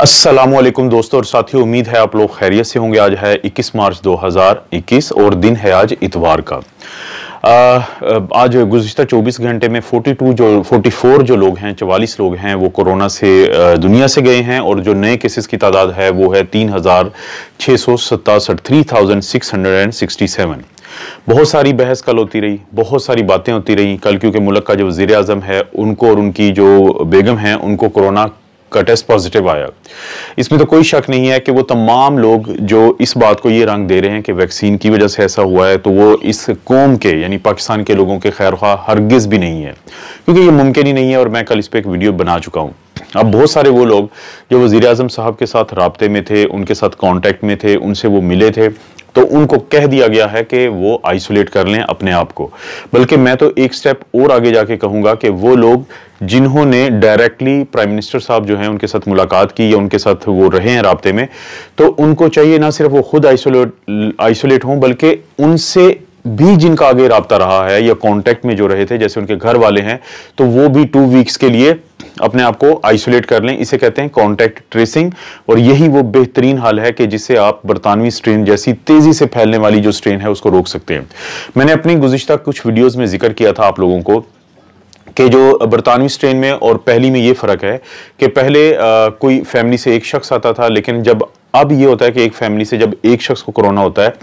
असलम दोस्तों और साथियों उम्मीद है आप लोग खैरियत से होंगे आज है 21 मार्च 2021 और दिन है आज इतवार का आ, आज गुजशत 24 घंटे में 42 जो 44 जो लोग हैं 44 लोग हैं वो कोरोना से दुनिया से गए हैं और जो नए केसेस की तादाद है वो है तीन हज़ार छः सौ सतासठ three thousand six hundred and sixty seven बहुत सारी बहस कल होती रही बहुत सारी बातें होती रही कल क्योंकि मुल्क का जो वजीर अजम है उनको और उनकी जो बेगम है उनको कोरोना का टेस्ट पॉजिटिव आया इसमें तो कोई शक नहीं है कि वो तमाम लोग जो इस बात को ये रंग दे रहे हैं कि वैक्सीन की वजह से ऐसा हुआ है तो वो इस कौम के यानी पाकिस्तान के लोगों के खैर खा हरगिज़ भी नहीं है क्योंकि ये मुमकिन ही नहीं है और मैं कल इस पर एक वीडियो बना चुका हूँ अब बहुत सारे वो लोग जो वज़ी साहब के साथ रबते में थे उनके साथ कॉन्टैक्ट में थे उनसे वो मिले थे तो उनको कह दिया गया है कि वो आइसोलेट कर लें अपने आप को बल्कि मैं तो एक स्टेप और आगे जाके कहूंगा कि वो लोग जिन्होंने डायरेक्टली प्राइम मिनिस्टर साहब जो हैं उनके साथ मुलाकात की या उनके साथ वो रहे हैं रबते में तो उनको चाहिए ना सिर्फ वो खुद आइसोलेट आइसोलेट हों बल्कि उनसे भी जिनका आगे रहा है या कांटेक्ट में जो रहे थे जैसे उनके घर वाले हैं तो वो भी टू वीक्स के लिए अपने आप को आइसोलेट कर लें इसे कहते हैं कांटेक्ट ट्रेसिंग और यही वो बेहतरीन हाल है कि जिससे आप बरतानवी स्ट्रेन जैसी तेजी से फैलने वाली जो स्ट्रेन है उसको रोक सकते हैं मैंने अपनी गुजशत कुछ वीडियोज में जिक्र किया था आप लोगों को कि जो बरतानवी स्ट्रेन में और पहली में ये फ़र्क है कि पहले आ, कोई फैमिली से एक शख्स आता था लेकिन जब अब ये होता है कि एक फैमिली से जब एक शख्स को कोरोना होता है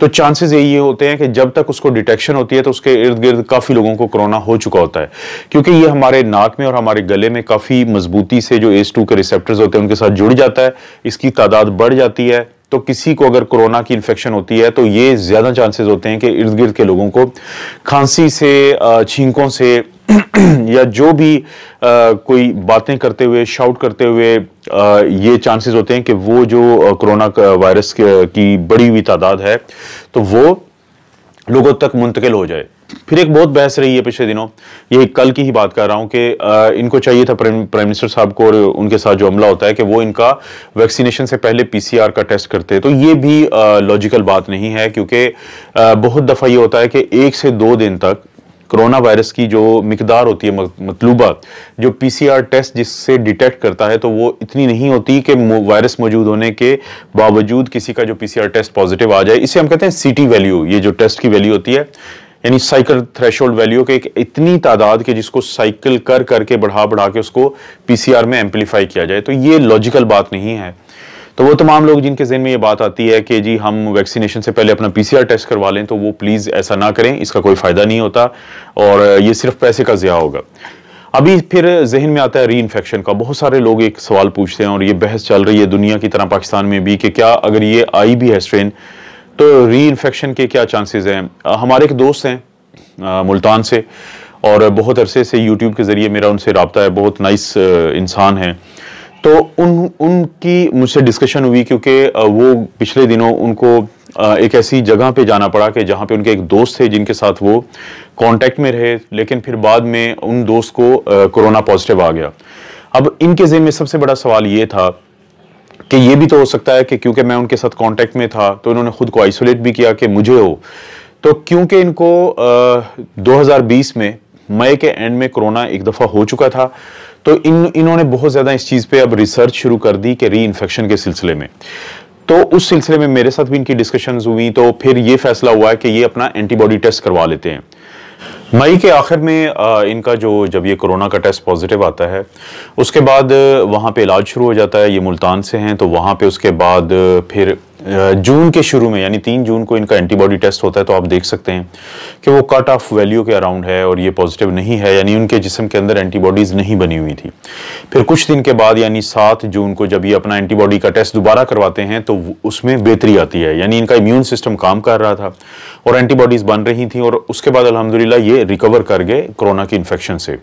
तो चांसेस ये होते हैं कि जब तक उसको डिटेक्शन होती है तो उसके इर्द गिर्द काफ़ी लोगों को कोरोना हो चुका होता है क्योंकि ये हमारे नाक में और हमारे गले में काफ़ी मजबूती से जो एस टू के रिसेप्टर्स होते हैं उनके साथ जुड़ जाता है इसकी तादाद बढ़ जाती है तो किसी को अगर कोरोना की इन्फेक्शन होती है तो ये ज़्यादा चांसेस होते हैं कि इर्द गिर्द के लोगों को खांसी से छींकों से या जो भी आ, कोई बातें करते हुए शाउट करते हुए आ, ये चांसेस होते हैं कि वो जो कोरोना वायरस की बड़ी हुई तादाद है तो वो लोगों तक मुंतकिल हो जाए फिर एक बहुत बहस रही है पिछले दिनों ये कल की ही बात कर रहा हूँ कि आ, इनको चाहिए था प्राइम मिनिस्टर साहब को और उनके साथ जो अमला होता है कि वो इनका वैक्सीनेशन से पहले पीसीआर का टेस्ट करते तो ये भी लॉजिकल बात नहीं है क्योंकि बहुत दफ़ा ये होता है कि एक से दो दिन तक कोरोना वायरस की जो मकदार होती है मतलूबा जो पीसीआर टेस्ट जिससे डिटेक्ट करता है तो वो इतनी नहीं होती कि वायरस मौजूद होने के बावजूद किसी का जो पीसीआर टेस्ट पॉजिटिव आ जाए इसे हम कहते हैं सीटी वैल्यू ये जो टेस्ट की वैल्यू होती है यानी साइकिल थ्रेशोल्ड वैल्यू के एक इतनी तादाद के जिसको साइकिल कर करके बढ़ा बढ़ा के उसको पीसीआर में एम्पलीफाई किया जाए तो ये लॉजिकल बात नहीं है तो वो तमाम लोग जिनके जहन में ये बात आती है कि जी हम वैक्सीनेशन से पहले अपना पीसीआर टेस्ट करवा लें तो वो प्लीज़ ऐसा ना करें इसका कोई फ़ायदा नहीं होता और ये सिर्फ पैसे का ज़्या होगा अभी फिर जहन में आता है री इन्फेक्शन का बहुत सारे लोग एक सवाल पूछते हैं और ये बहस चल रही है दुनिया की तरह पाकिस्तान में भी कि क्या अगर ये आई भी है स्ट्रेन तो री इन्फेक्शन के क्या चांसेज हैं हमारे एक दोस्त हैं मुल्तान से और बहुत अरसे से यूट्यूब के ज़रिए मेरा उनसे रबता है बहुत नाइस इंसान है तो उन उनकी मुझसे डिस्कशन हुई क्योंकि वो पिछले दिनों उनको एक ऐसी जगह पे जाना पड़ा कि जहाँ पे उनके एक दोस्त थे जिनके साथ वो कांटेक्ट में रहे लेकिन फिर बाद में उन दोस्त को कोरोना पॉजिटिव आ गया अब इनके जेन में सबसे बड़ा सवाल ये था कि ये भी तो हो सकता है कि क्योंकि मैं उनके साथ कांटेक्ट में था तो इन्होंने खुद को आइसोलेट भी किया कि मुझे हो तो क्योंकि इनको दो में मई के एंड में कोरोना एक दफ़ा हो चुका था तो इन इन्होंने बहुत ज़्यादा इस चीज़ पे अब रिसर्च शुरू कर दी कि री इन्फेक्शन के सिलसिले में तो उस सिलसिले में मेरे साथ भी इनकी डिस्कशन हुई तो फिर ये फैसला हुआ है कि ये अपना एंटीबॉडी टेस्ट करवा लेते हैं मई के आखिर में इनका जो जब ये कोरोना का टेस्ट पॉजिटिव आता है उसके बाद वहाँ पे इलाज शुरू हो जाता है ये मुल्तान से हैं तो वहाँ पे उसके बाद फिर जून के शुरू में यानी तीन जून को इनका एंटीबॉडी टेस्ट होता है तो आप देख सकते हैं कि वो कट ऑफ वैल्यू के अराउंड है और ये पॉजिटिव नहीं है यानी उनके जिसम के अंदर एंटीबॉडीज़ नहीं बनी हुई थी फिर कुछ दिन के बाद यानी सात जून को जब ये अपना एंटीबॉडी का टेस्ट दोबारा करवाते हैं तो उसमें बेहतरी आती है यानी इनका इम्यून सिस्टम काम कर रहा था और एंटीबॉडीज़ बन रही थी और उसके बाद अलहमदिल्ला ये रिकवर कर गए कोरोना की इन्फेक्शन से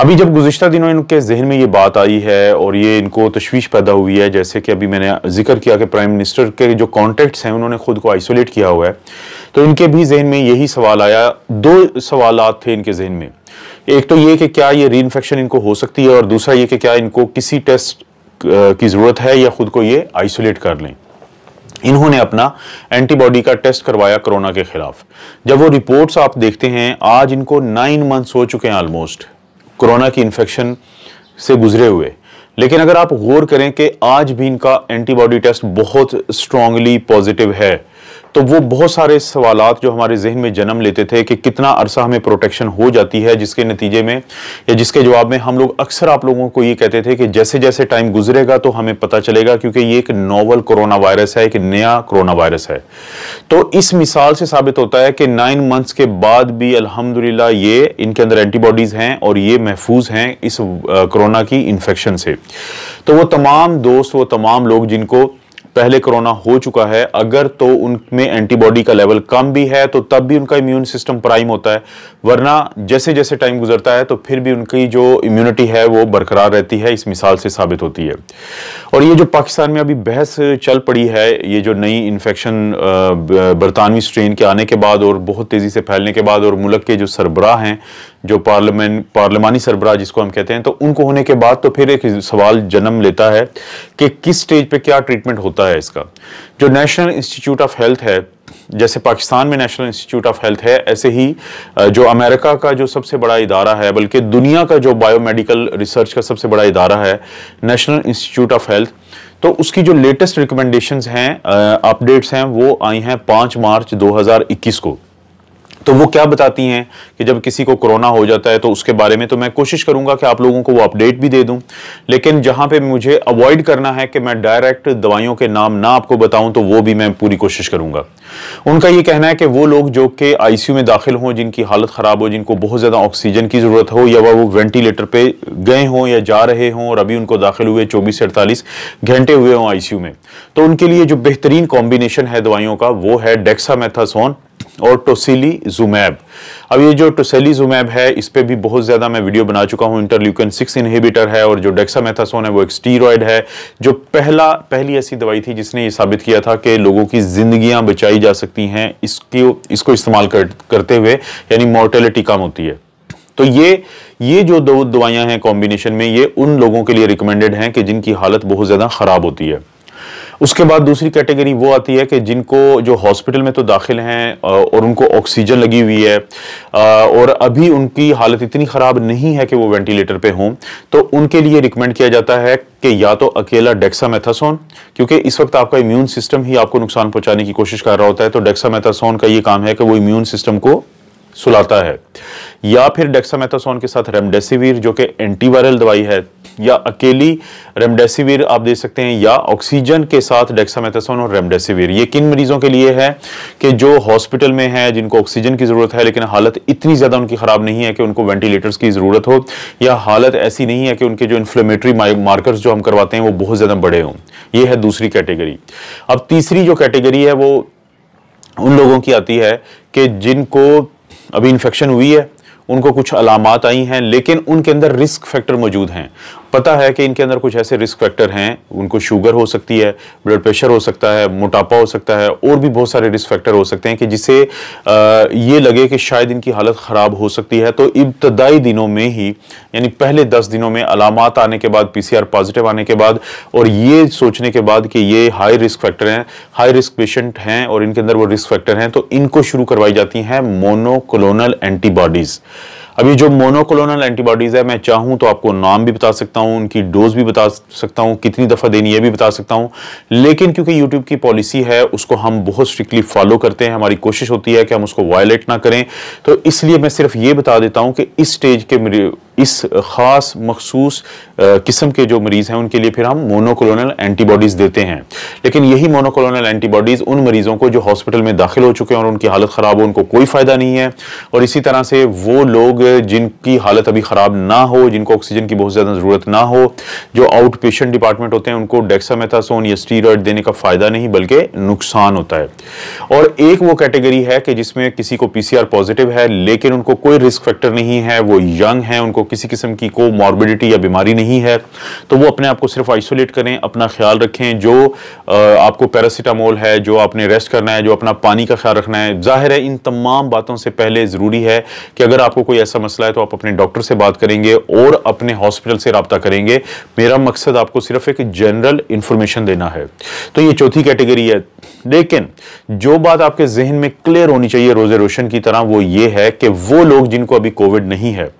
अभी जब गुजशत दिनों इनके जहन में ये बात आई है और ये इनको तशवीश पैदा हुई है जैसे कि अभी मैंने जिक्र किया कि प्राइम मिनिस्टर के जो कॉन्टेक्ट हैं उन्होंने खुद को आइसोलेट किया हुआ है तो इनके भी जहन में यही सवाल आया दो सवाल थे इनके जहन में एक तो ये कि क्या ये री इन्फेक्शन इनको हो सकती है और दूसरा ये कि क्या इनको किसी टेस्ट की ज़रूरत है या ख़ुद को ये आइसोलेट कर लें इन्होंने अपना एंटीबॉडी का टेस्ट करवाया कोरोना के खिलाफ जब वो रिपोर्ट्स आप देखते हैं आज इनको नाइन मंथ्स हो चुके हैं ऑलमोस्ट कोरोना की इन्फेक्शन से गुजरे हुए लेकिन अगर आप गौर करें कि आज भी इनका एंटीबॉडी टेस्ट बहुत स्ट्रांगली पॉजिटिव है तो वो बहुत सारे सवाल जो हमारे जहन में जन्म लेते थे कि कितना अरसा हमें प्रोटेक्शन हो जाती है जिसके नतीजे में या जिसके जवाब में हम लोग अक्सर आप लोगों को ये कहते थे कि जैसे जैसे टाइम गुजरेगा तो हमें पता चलेगा क्योंकि ये एक नोवल कोरोना वायरस है एक नया कोरोना वायरस है तो इस मिसाल से साबित होता है कि नाइन मंथ्स के बाद भी अलहमदिल्ला ये इनके अंदर एंटीबॉडीज़ हैं और ये महफूज हैं इस कोरोना की इन्फेक्शन से तो वो तमाम दोस्त वो तमाम लोग जिनको पहले कोरोना हो चुका है अगर तो उनमें एंटीबॉडी का लेवल कम भी है तो तब भी उनका इम्यून सिस्टम प्राइम होता है वरना जैसे जैसे टाइम गुजरता है तो फिर भी उनकी जो इम्यूनिटी है वो बरकरार रहती है इस मिसाल से साबित होती है और ये जो पाकिस्तान में अभी बहस चल पड़ी है ये जो नई इन्फेक्शन बरतानवी स्ट्रेन के आने के बाद और बहुत तेज़ी से फैलने के बाद और मुल्क के जो सरबराह हैं जो पार्लियामेंट पार्लियामानी सरबराह जिसको हम कहते हैं तो उनको होने के बाद तो फिर एक सवाल जन्म लेता है कि किस स्टेज पर क्या ट्रीटमेंट होता होता है इसका जो नेशनल इंस्टीट्यूट ऑफ हेल्थ है जैसे पाकिस्तान में नेशनल इंस्टीट्यूट ऑफ हेल्थ है ऐसे ही जो अमेरिका का जो सबसे बड़ा इदारा है बल्कि दुनिया का जो बायोमेडिकल रिसर्च का सबसे बड़ा इदारा है नेशनल इंस्टीट्यूट ऑफ हेल्थ तो उसकी जो लेटेस्ट रिकमेंडेशंस हैं अपडेट्स हैं वो आई हैं पाँच मार्च 2021 को तो वो क्या बताती हैं कि जब किसी को कोरोना हो जाता है तो उसके बारे में तो मैं कोशिश करूंगा कि आप लोगों को वो अपडेट भी दे दूं लेकिन जहां पे मुझे अवॉइड करना है कि मैं डायरेक्ट दवाइयों के नाम ना आपको बताऊं तो वो भी मैं पूरी कोशिश करूंगा उनका ये कहना है कि वो लोग जो कि आईसीयू में दाखिल हों जिनकी हालत ख़राब हो जिनको बहुत ज़्यादा ऑक्सीजन की ज़रूरत हो या वो वेंटिलेटर पर गए हों या जा रहे हों और अभी उनको दाखिल हुए चौबीस से अड़तालीस घंटे हुए हों आई में तो उनके लिए जो बेहतरीन कॉम्बिनेशन है दवाइयों का वो है डेक्सा और टोसिली जुमैब अब ये जो टोसेली जुमैब है इस पर भी बहुत ज़्यादा मैं वीडियो बना चुका हूँ इंटरल्यूकन सिक्स इनहिबिटर है और जो डेक्सामेथासोन है वो एक स्टीरॉयड है जो पहला पहली ऐसी दवाई थी जिसने ये साबित किया था कि लोगों की जिंदगियां बचाई जा सकती हैं इसके इसको इस्तेमाल कर, करते हुए यानी मोर्टेलिटी कम होती है तो ये ये जो दो दवाइयां हैं कॉम्बिनेशन में ये उन लोगों के लिए रिकमेंडेड हैं कि जिनकी हालत बहुत ज़्यादा ख़राब होती है उसके बाद दूसरी कैटेगरी वो आती है कि जिनको जो हॉस्पिटल में तो दाखिल हैं और उनको ऑक्सीजन लगी हुई है और अभी उनकी हालत इतनी ख़राब नहीं है कि वो वेंटिलेटर पे हों तो उनके लिए रिकमेंड किया जाता है कि या तो अकेला डेक्सामेथासोन क्योंकि इस वक्त आपका इम्यून सिस्टम ही आपको नुकसान पहुंचाने की कोशिश कर रहा होता है तो डेक्सामेथासोन का ये काम है कि वो इम्यून सिस्टम को सुलाता है या फिर डेक्सामेथासोन के साथ रेमडेसिविर जो कि एंटीवायरल दवाई है या अकेली रेमडेसिविर आप दे सकते हैं या ऑक्सीजन के साथ डेक्सामेथासोन और रेमडेसिविर ये किन मरीजों के लिए है कि जो हॉस्पिटल में है जिनको ऑक्सीजन की ज़रूरत है लेकिन हालत इतनी ज़्यादा उनकी ख़राब नहीं है कि उनको वेंटिलेटर्स की ज़रूरत हो या हालत ऐसी नहीं है कि उनके जो इन्फ्लेमेटरी मार्कर्स जो हम करवाते हैं वो बहुत ज़्यादा बड़े हों यह है दूसरी कैटेगरी अब तीसरी जो कैटेगरी है वो उन लोगों की आती है कि जिनको अभी इन्फेक्शन हुई है उनको कुछ अलामत आई हैं लेकिन उनके अंदर रिस्क फैक्टर मौजूद हैं पता है कि इनके अंदर कुछ ऐसे रिस्क फैक्टर हैं उनको शुगर हो सकती है ब्लड प्रेशर हो सकता है मोटापा हो सकता है और भी बहुत सारे रिस्क फैक्टर हो सकते हैं कि जिससे ये लगे कि शायद इनकी हालत ख़राब हो सकती है तो इब्तदाई दिनों में ही यानी पहले दस दिनों में अलामत आने के बाद पी पॉजिटिव आने के बाद और ये सोचने के बाद कि ये हाई रिस्क फैक्टर हैं हाई रिस्क पेशेंट हैं और इनके अंदर वो रिस्क फैक्टर हैं तो इनको शुरू करवाई जाती हैं मोनोकोलोनल एंटीबॉडीज़ अभी जो मोनोकोलोनल एंटीबॉडीज़ है मैं चाहूँ तो आपको नाम भी बता सकता हूँ उनकी डोज भी बता सकता हूँ कितनी दफ़ा देनी है भी बता सकता हूँ लेकिन क्योंकि यूट्यूब की पॉलिसी है उसको हम बहुत स्ट्रिक्टली फॉलो करते हैं हमारी कोशिश होती है कि हम उसको वायलेट ना करें तो इसलिए मैं सिर्फ ये बता देता हूँ कि इस स्टेज के इस ख़ास मखसूस किस्म के जो मरीज़ हैं उनके लिए फिर हम मोनोकोलोनल एंटीबॉडीज़ देते हैं लेकिन यही मोनोकोलोनल एंटीबॉडीज़ उन मरीज़ों को जो हॉस्पिटल में दाखिल हो चुके हैं और उनकी हालत ख़राब हो उनको कोई फ़ायदा नहीं है और इसी तरह से वो लोग जिनकी हालत अभी ख़राब ना हो जिनको ऑक्सीजन की बहुत ज़्यादा ज़रूरत ना हो जो आउट पेशेंट डिपार्टमेंट होते हैं उनको डेक्सामेथासोन या स्टीरॉयड देने का फ़ायदा नहीं बल्कि नुकसान होता है और एक वो कैटेगरी है कि जिसमें किसी को पीसीआर पॉजिटिव है लेकिन उनको कोई रिस्क फैक्टर नहीं है वो यंग हैं उनको को किसी किस्म की को मॉर्बिडिटी या बीमारी नहीं है तो वो अपने आप को सिर्फ आइसोलेट करें अपना ख्याल रखें जो आपको पैरासीटामोल है जो आपने रेस्ट करना है जो अपना पानी का ख्याल रखना है जाहिर है इन तमाम बातों से पहले ज़रूरी है कि अगर आपको कोई ऐसा मसला है तो आप अपने डॉक्टर से बात करेंगे और अपने हॉस्पिटल से रबता करेंगे मेरा मकसद आपको सिर्फ एक जनरल इन्फॉर्मेशन देना है तो ये चौथी कैटेगरी है लेकिन जो बात आपके जहन में क्लियर होनी चाहिए रोज़े रोशन की तरह वो ये है कि वो लोग जिनको अभी कोविड नहीं है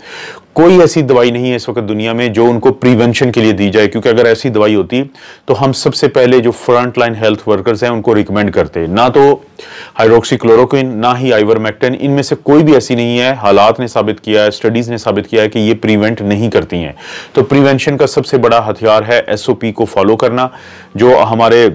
कोई ऐसी दवाई नहीं है इस वक्त दुनिया में जो उनको प्रिवेंशन के लिए दी जाए क्योंकि अगर ऐसी दवाई होती तो हम सबसे पहले जो फ्रंट लाइन हेल्थ वर्कर्स हैं उनको रिकमेंड करते ना तो हाइड्रोक्सीक्लोरोक्विन ना ही मैक्टेन इनमें से कोई भी ऐसी नहीं है हालात ने साबित किया है स्टडीज ने साबित किया है कि ये प्रिवेंट नहीं करती हैं तो प्रिवेंशन का सबसे बड़ा हथियार है एस को फॉलो करना जो हमारे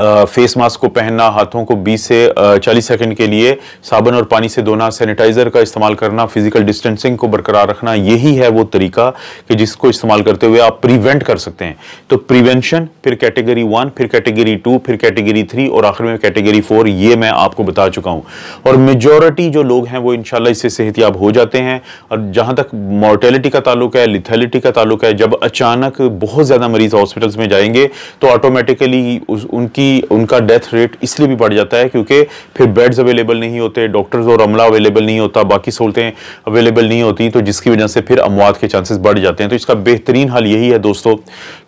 फेस मास्क को पहनना हाथों को 20 से चालीस सेकंड के लिए साबुन और पानी से धोना सैनिटाइज़र का इस्तेमाल करना फिजिकल डिस्टेंसिंग को बरकरार रखना यही है वो तरीका कि जिसको इस्तेमाल करते हुए आप प्रिवेंट कर सकते हैं तो प्रिवेंशन फिर कैटेगरी वन फिर कैटेगरी टू फिर कैटेगरी थ्री और आखिर में कैटेगरी फोर ये मैं आपको बता चुका हूँ और मेजोरिटी जो लोग हैं वो इनशाला इससे सेहतियाब हो जाते हैं और जहाँ तक मोर्टेलिटी का ताल्लुक है लिथेलिटी का ताल्लुक है जब अचानक बहुत ज़्यादा मरीज़ हॉस्पिटल्स में जाएंगे तो ऑटोमेटिकली उनकी कि उनका डेथ रेट इसलिए भी बढ़ जाता है क्योंकि फिर बेड्स अवेलेबल नहीं होते डॉक्टर्स और अमला अवेलेबल नहीं होता बाकी सहूलतें अवेलेबल नहीं होती तो जिसकी वजह से फिर अमवात के चांसेस बढ़ जाते हैं तो इसका बेहतरीन हल यही है दोस्तों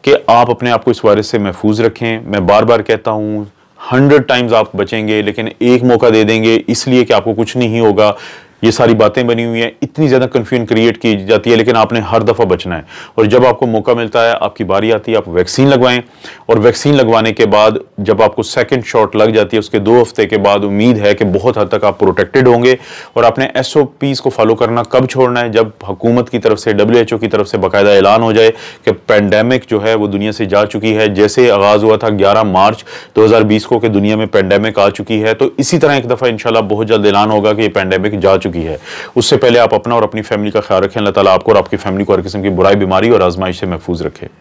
कि आप अपने आप को इस वायरस से महफूज रखें मैं बार बार कहता हूँ हंड्रेड टाइम्स आप बचेंगे लेकिन एक मौका दे देंगे इसलिए कि आपको कुछ नहीं होगा ये सारी बातें बनी हुई हैं इतनी ज़्यादा कन्फ्यूजन क्रिएट की जाती है लेकिन आपने हर दफ़ा बचना है और जब आपको मौका मिलता है आपकी बारी आती है आप वैक्सीन लगवाएं और वैक्सीन लगवाने के बाद जब आपको सेकंड शॉट लग जाती है उसके दो हफ्ते के बाद उम्मीद है कि बहुत हद तक आप प्रोटेक्टेड होंगे और आपने एस को फॉलो करना कब छोड़ना है जब हुकूमत की तरफ से डब्ल्यू की तरफ से बाकायदा ऐलान हो जाए कि पेंडेमिक जो है वो दुनिया से जा चुकी है जैसे आगाज़ हुआ था ग्यारह मार्च दो को कि दुनिया में पेंडेमिक आ चुकी है तो इसी तरह एक दफ़ा इन बहुत जल्द ऐलान होगा कि ये पेंडेमिक जा चुकी है उससे पहले आप अपना और अपनी फैमिली का ख्याल रखें अल्लाह ताला आपको और आपकी फैमिली को हर किस्म की बुराई बीमारी और आजमाइश से महफूज रखे